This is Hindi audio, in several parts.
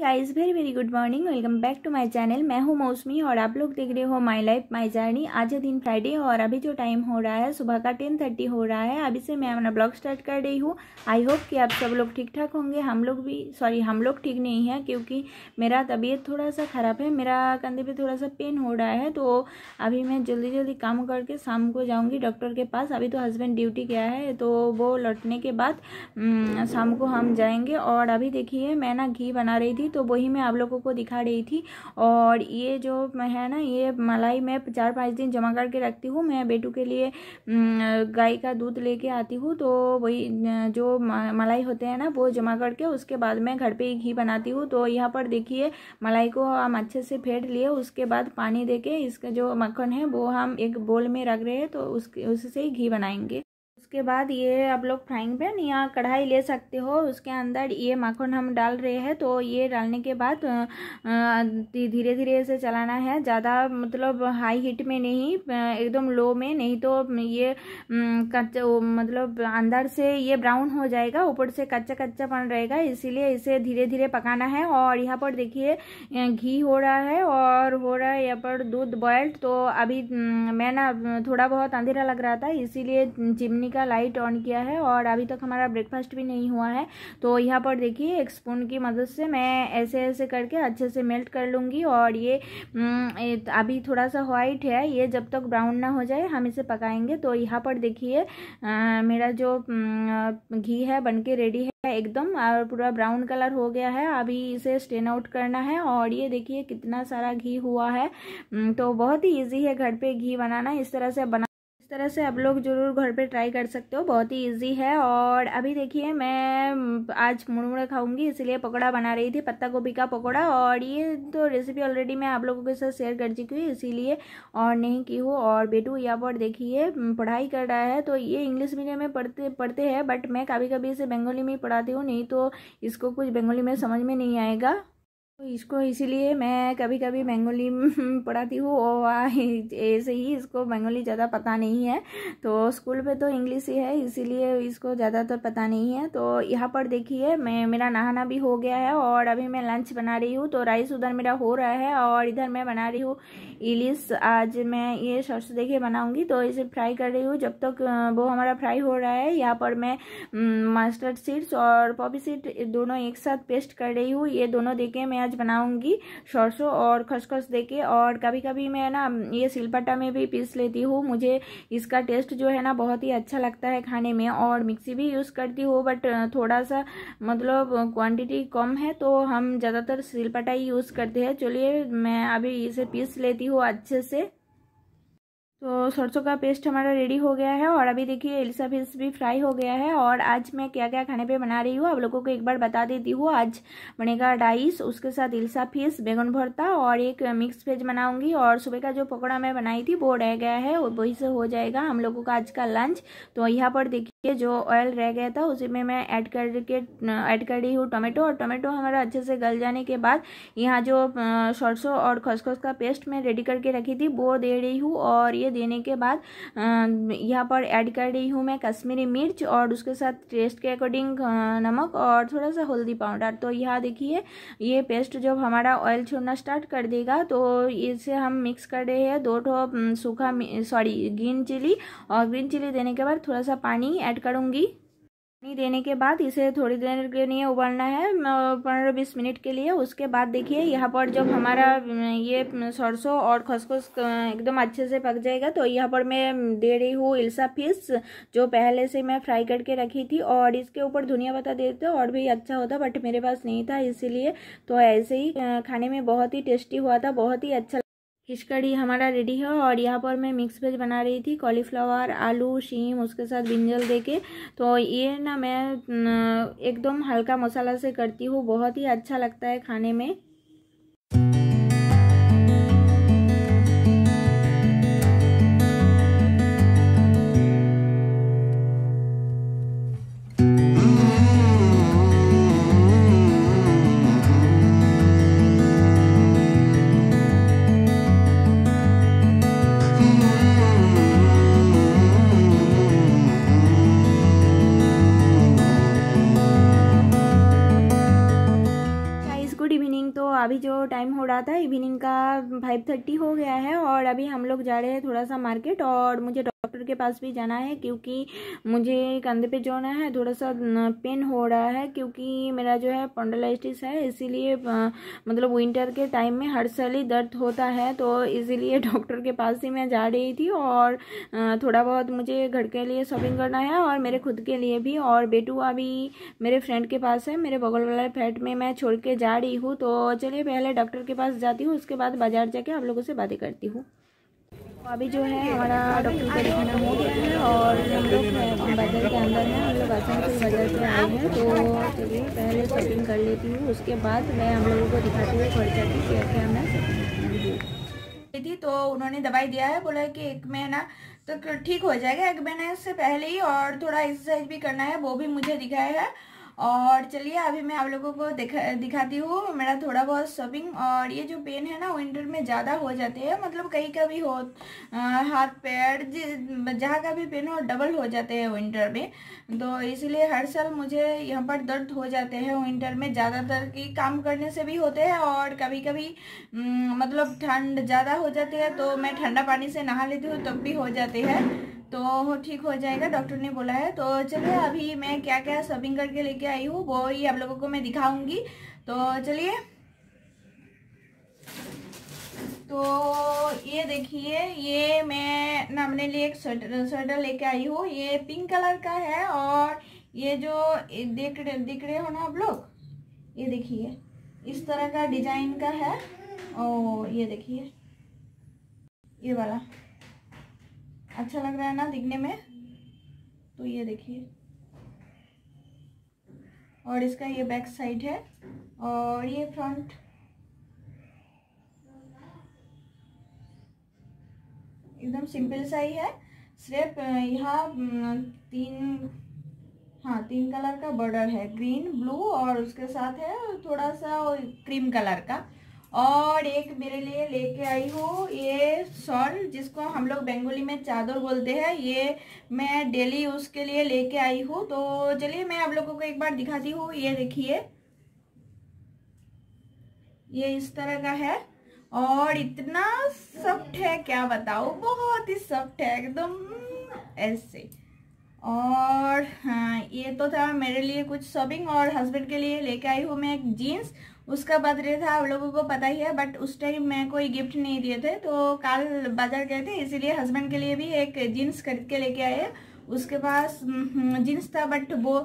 guys very very good morning welcome back to my channel मैं हूं मौसमी और आप लोग देख रहे हो माय लाइफ माय जर्नी आज दिन फ्राइडे और अभी जो टाइम हो रहा है सुबह का टेन थर्टी हो रहा है अभी से मैं अपना ब्लॉग स्टार्ट कर रही हूं आई होप कि आप सब लोग ठीक ठाक होंगे हम लोग भी सॉरी हम लोग ठीक नहीं है क्योंकि मेरा तबीयत थोड़ा सा ख़राब है मेरा कंधे पर थोड़ा सा पेन हो रहा है तो अभी मैं जल्दी जल्दी काम करके शाम को जाऊँगी डॉक्टर के पास अभी तो हस्बैंड ड्यूटी गया है तो वो लौटने के बाद शाम को हम जाएँगे और अभी देखिए मैं ना घी बना रही थी तो वही मैं आप लोगों को दिखा रही थी और ये जो है ना ये मलाई मैं चार पाँच दिन जमा करके रखती हूँ मैं बेटू के लिए गाय का दूध लेके आती हूँ तो वही जो मलाई होते हैं ना वो जमा करके उसके बाद मैं घर पर ही घी बनाती हूँ तो यहाँ पर देखिए मलाई को हम अच्छे से फेंट लिए उसके बाद पानी दे इसका जो मक्खन है वो हम एक बोल में रख रहे हैं तो उसके उससे ही घी बनाएंगे उसके बाद ये आप लोग फ्राइंग पैन या कढ़ाई ले सकते हो उसके अंदर ये माखन हम डाल रहे हैं तो ये डालने के बाद धीरे धीरे इसे चलाना है ज़्यादा मतलब हाई हीट में नहीं एकदम लो में नहीं तो ये कच्चा मतलब अंदर से ये ब्राउन हो जाएगा ऊपर से कच्चा कच्चा पड़ रहेगा इसीलिए इसे धीरे धीरे पकाना है और यहाँ पर देखिए घी हो रहा है और हो रहा है यहाँ पर दूध बॉयल्ड तो अभी मैं ना थोड़ा बहुत अंधेरा लग रहा था इसीलिए चिमनी का का लाइट ऑन किया है और अभी तक हमारा ब्रेकफास्ट भी नहीं हुआ है तो यहाँ पर देखिए एक स्पून की मदद से मैं ऐसे ऐसे करके अच्छे से मेल्ट कर लूँगी और ये हम्म, अभी थोड़ा सा वाइट है ये जब तक ब्राउन ना हो जाए हम इसे पकाएंगे तो यहाँ पर देखिए मेरा जो हम्म, घी है बनके रेडी है एकदम और पूरा ब्राउन कलर हो गया है अभी इसे स्टेन आउट करना है और ये देखिए कितना सारा घी हुआ है हम्म, तो बहुत ही इजी है घर पे घी बनाना इस तरह से बना तरह से आप लोग ज़रूर घर पे ट्राई कर सकते हो बहुत ही इजी है और अभी देखिए मैं आज मुड़मुड़े खाऊंगी इसलिए पकोड़ा बना रही थी पत्ता गोभी का पकौड़ा और ये तो रेसिपी ऑलरेडी मैं आप लोगों के साथ शेयर कर चुकी हूँ इसीलिए और नहीं की हूँ और बेटू या पर देखिए पढ़ाई कर रहा है तो ये इंग्लिश मीडियम में पढ़ते पढ़ते हैं बट मैं कभी कभी इसे बंगाली में पढ़ाती हूँ नहीं तो इसको कुछ बंगाली में समझ में नहीं आएगा तो इसको इसीलिए मैं कभी कभी बंगोली पढ़ाती हूँ और ऐसे ही इसको बंगोली ज़्यादा पता नहीं है तो स्कूल पे तो इंग्लिश ही है इसीलिए इसको ज़्यादातर तो पता नहीं है तो यहाँ पर देखिए मैं मेरा नहाना भी हो गया है और अभी मैं लंच बना रही हूँ तो राइस उधर मेरा हो रहा है और इधर मैं बना रही हूँ इलिस आज मैं ये सर्स देखिए बनाऊँगी तो इसे फ्राई कर रही हूँ जब तक वो हमारा फ्राई हो रहा है यहाँ पर मैं मस्टर्ड सीड्स और पॉपी सीड दोनों एक साथ पेस्ट कर रही हूँ ये दोनों देखे मैं आज बनाऊंगी सरसों और खसखस देके और कभी कभी मैं ना ये सिलपट्टा में भी पीस लेती हूँ मुझे इसका टेस्ट जो है ना बहुत ही अच्छा लगता है खाने में और मिक्सी भी यूज़ करती हूँ बट थोड़ा सा मतलब क्वांटिटी कम है तो हम ज़्यादातर सिलपटा ही यूज़ करते हैं चलिए मैं अभी इसे पीस लेती हूँ अच्छे से तो सरसों का पेस्ट हमारा रेडी हो गया है और अभी देखिए एलिसा फिश भी फ्राई हो गया है और आज मैं क्या क्या खाने पे बना रही हूँ आप लोगों को एक बार बता देती हूँ आज बनेगा राइस उसके साथ एलिसा फिश बैगन भरता और एक मिक्स वेज बनाऊंगी और सुबह का जो पकौड़ा मैं बनाई थी वो रह गया है वही से हो जाएगा हम लोगों का आज का लंच तो यहाँ पर देखिए जो ऑयल रह गया था उसी में मैं ऐड करके ऐड कर रही हूँ टोमेटो और टोमेटो हमारा अच्छे से गल जाने के बाद यहाँ जो सरसों और खसखस का पेस्ट मैं रेडी करके रखी थी वो दे रही हूँ और ये देने के बाद यहाँ पर ऐड कर रही हूँ मैं कश्मीरी मिर्च और उसके साथ टेस्ट के अकॉर्डिंग नमक और थोड़ा सा हल्दी पाउडर तो यहाँ देखिए ये पेस्ट जब हमारा ऑयल छोड़ना स्टार्ट कर देगा तो इसे हम मिक्स कर रहे हैं दो ठो सूखा सॉरी ग्रीन चिली और ग्रीन चिली देने के बाद थोड़ा सा पानी ऐड करूँगी पानी देने के बाद इसे थोड़ी देर के लिए उबलना है पंद्रह बीस मिनट के लिए उसके बाद देखिए यहाँ पर जब हमारा ये सरसों और खसखस एकदम अच्छे से पक जाएगा तो यहाँ पर मैं दे रही हूँ इल्सा फिश जो पहले से मैं फ्राई करके रखी थी और इसके ऊपर धुनिया बता देते और भी अच्छा होता बट मेरे पास नहीं था इसीलिए तो ऐसे ही खाने में बहुत ही टेस्टी हुआ था बहुत ही अच्छा फिश कड़ी हमारा रेडी है और यहाँ पर मैं मिक्स वेज बना रही थी कॉलीफ्लावर आलू शीम उसके साथ बिंजल देके तो ये ना मैं एकदम हल्का मसाला से करती हूँ बहुत ही अच्छा लगता है खाने में अभी जो टाइम हो रहा था इवनिंग का फाइव थर्टी हो गया है और अभी हम लोग जा रहे हैं थोड़ा सा मार्केट और मुझे डॉक्टर के पास भी जाना है क्योंकि मुझे कंधे पे जो है थोड़ा सा पेन हो रहा है क्योंकि मेरा जो है पोंडोलाइटिस है इसीलिए मतलब विंटर के टाइम में हर साल ही दर्द होता है तो इसीलिए डॉक्टर के पास ही मैं जा रही थी और थोड़ा बहुत मुझे घर के लिए शॉपिंग करना है और मेरे खुद के लिए भी और बेटू अभी मेरे फ्रेंड के पास है मेरे बगल वाले फ्लैट में मैं छोड़ के जा रही हूँ तो चलिए पहले डॉक्टर के पास जाती हूँ उसके बाद बाज़ार जाके आप लोगों से बातें करती हूँ अभी जो है हमारा डॉक्टर का दिखाना हो गया है और हम लोग बाजार के अंदर हैं हम लोग आसान से बाजार से आए हैं तो चलिए पहले शॉपिंग कर लेती हूँ उसके बाद मैं हम लोगों को दिखाती हूँ खर्चा की क्या क्या मैं थी तो उन्होंने दवाई दिया है बोला है कि एक महीना तो ठीक हो जाएगा एक महीने से पहले ही और थोड़ा एक्सरसाइज भी करना है वो भी मुझे दिखाया है और चलिए अभी मैं आप लोगों को दिखा दिखाती हूँ मेरा थोड़ा बहुत शॉपिंग और ये जो पेन है ना विंटर में ज़्यादा हो जाते हैं मतलब कहीं का भी हो हाथ पैर जहाँ का भी पेन हो डबल हो जाते हैं विंटर में तो इसलिए हर साल मुझे यहाँ पर दर्द हो जाते हैं विंटर में ज़्यादातर की काम करने से भी होते हैं और कभी कभी मतलब ठंड ज़्यादा हो जाती है तो मैं ठंडा पानी से नहा लेती हूँ तब भी हो जाते हैं तो ठीक हो जाएगा डॉक्टर ने बोला है तो चलिए अभी मैं क्या क्या शॉपिंग करके लेके आई हूँ वो ही आप लोगों को मैं दिखाऊंगी तो चलिए तो ये देखिए ये मैं नामने लिए एक स्वेटर स्वेटर लेके आई हूँ ये पिंक कलर का है और ये जो देख दिख रहे हो ना आप लोग ये देखिए इस तरह का डिजाइन का है और ये देखिए ये वाला अच्छा लग रहा है ना दिखने में तो ये देखिए और इसका ये बैक साइड है और ये फ्रंट एकदम सिंपल सा ही है सिर्फ यहाँ तीन हाँ तीन कलर का बॉर्डर है ग्रीन ब्लू और उसके साथ है थोड़ा सा क्रीम कलर का और एक मेरे लिए लेके आई हूँ ये शॉल जिसको हम लोग बेंगोली में चादर बोलते हैं ये मैं डेली यूज के लिए लेके आई हूँ तो चलिए मैं आप लोगों को एक बार दिखाती हूँ ये देखिए ये इस तरह का है और इतना सॉफ्ट है क्या बताओ बहुत ही सॉफ्ट है एकदम ऐसे और हाँ ये तो था मेरे लिए कुछ शॉपिंग और हस्बैंड के लिए लेके आई हूँ मैं एक जीन्स उसका बर्थडे था आप लोगों को पता ही है बट उस टाइम मैं कोई गिफ्ट नहीं दिए थे तो कल बाजार गए थे इसीलिए हस्बैंड के लिए भी एक जीन्स खरीद के लेके आए उसके पास जीन्स हम्म, था बट वो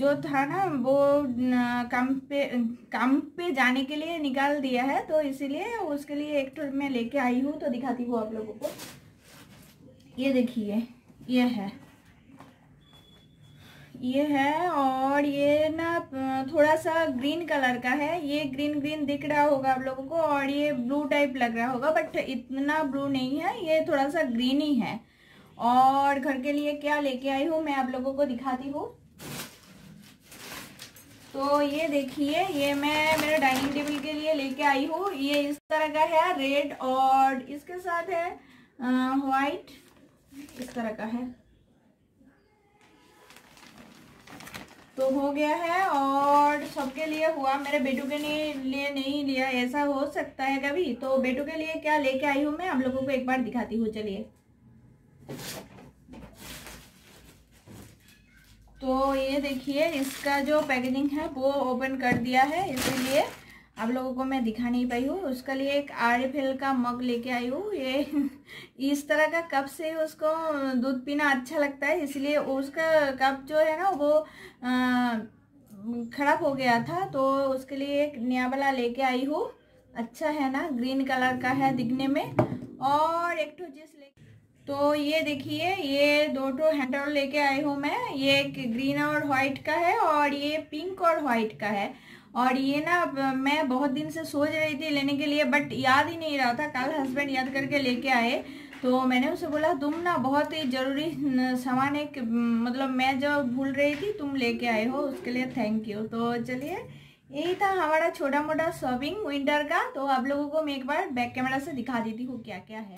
जो था ना वो काम पे काम पे जाने के लिए निकाल दिया है तो इसीलिए उसके लिए एक टोल तो मैं लेके आई हूँ तो दिखाती हूँ आप लोगों को ये देखिए ये है ये है और ये ना थोड़ा सा ग्रीन कलर का है ये ग्रीन ग्रीन दिख रहा होगा आप लोगों को और ये ब्लू टाइप लग रहा होगा बट इतना ब्लू नहीं है ये थोड़ा सा ग्रीन ही है और घर के लिए क्या लेके आई हूँ मैं आप लोगों को दिखाती हूँ तो ये देखिए ये मैं मेरे डाइनिंग टेबल के लिए लेके आई हूँ ये इस तरह का है रेड और इसके साथ है वाइट इस तरह का है तो हो गया है और सबके लिए हुआ मेरे बेटू के लिए, नहीं लिया ऐसा हो सकता है कभी तो बेटू के लिए क्या लेके आई हूँ मैं आप लोगों को एक बार दिखाती हूँ चलिए तो ये देखिए इसका जो पैकेजिंग है वो ओपन कर दिया है इसीलिए आप लोगों को मैं दिखा नहीं पाई हूँ उसके लिए एक आर का मग लेके आई हूँ ये इस तरह का कप से उसको दूध पीना अच्छा लगता है इसलिए उसका कप जो है ना वो ख़राब हो गया था तो उसके लिए एक नया वाला लेके आई हूँ अच्छा है ना ग्रीन कलर का है दिखने में और एक ठो जिस ले तो ये देखिए ये दो टो हैंडल लेके आई हूँ मैं ये एक ग्रीन और वाइट का है और ये पिंक और वाइट का है और ये ना मैं बहुत दिन से सोच रही थी लेने के लिए बट याद ही नहीं रहा था कल हस्बैंड याद करके लेके आए तो मैंने उसे बोला तुम ना बहुत ही ज़रूरी सामान एक मतलब मैं जब भूल रही थी तुम लेके आए हो उसके लिए थैंक यू तो चलिए यही था हमारा छोटा मोटा शॉपिंग विंटर का तो आप लोगों को मैं एक बार बैक कैमरा से दिखा देती हूँ क्या क्या है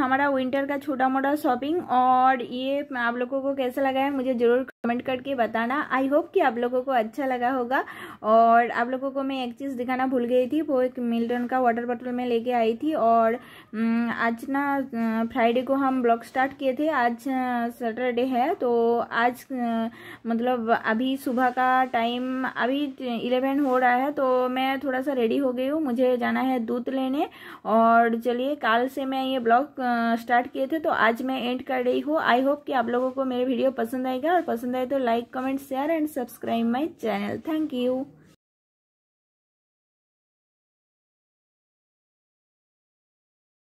हमारा विंटर का छोटा मोटा शॉपिंग और ये आप लोगों को कैसा लगा है मुझे ज़रूर कमेंट करके बताना आई होप कि आप लोगों को अच्छा लगा होगा और आप लोगों को मैं एक चीज़ दिखाना भूल गई थी वो एक मिल्टन का वाटर बॉटल में लेके आई थी और आज ना फ्राइडे को हम ब्लॉग स्टार्ट किए थे आज सैटरडे है तो आज मतलब अभी सुबह का टाइम अभी इलेवन हो रहा है तो मैं थोड़ा सा रेडी हो गई हूँ मुझे जाना है दूध लेने और चलिए कल से मैं ये ब्लॉग स्टार्ट किए थे तो आज मैं एंड कर रही हूँ आई होप कि आप लोगों को मेरे वीडियो पसंद आएगा और पसंद आए तो like comment share and subscribe my channel thank you